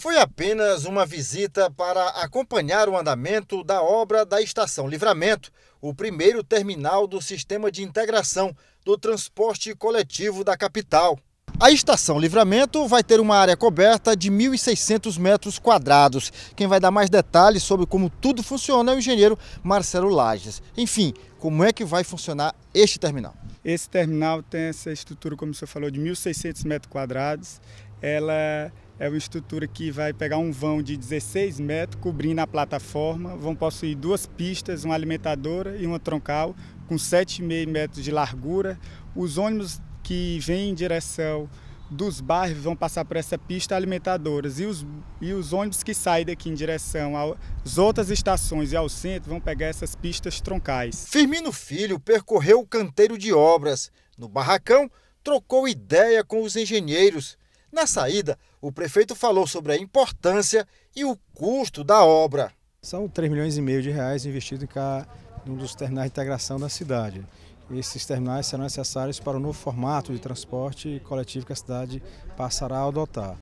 Foi apenas uma visita para acompanhar o andamento da obra da Estação Livramento, o primeiro terminal do sistema de integração do transporte coletivo da capital. A estação Livramento vai ter uma área coberta de 1.600 metros quadrados. Quem vai dar mais detalhes sobre como tudo funciona é o engenheiro Marcelo Lages. Enfim, como é que vai funcionar este terminal? Esse terminal tem essa estrutura, como você falou, de 1.600 metros quadrados ela é uma estrutura que vai pegar um vão de 16 metros, cobrindo a plataforma. Vão possuir duas pistas, uma alimentadora e uma troncal, com 7,5 metros de largura. Os ônibus que vêm em direção dos bairros vão passar por essa pista alimentadora e os, e os ônibus que saem daqui em direção às outras estações e ao centro vão pegar essas pistas troncais. Firmino Filho percorreu o canteiro de obras. No barracão, trocou ideia com os engenheiros na saída, o prefeito falou sobre a importância e o custo da obra. São 3 milhões e meio de reais investidos em cada um dos terminais de integração da cidade. Esses terminais serão necessários para o novo formato de transporte coletivo que a cidade passará a adotar.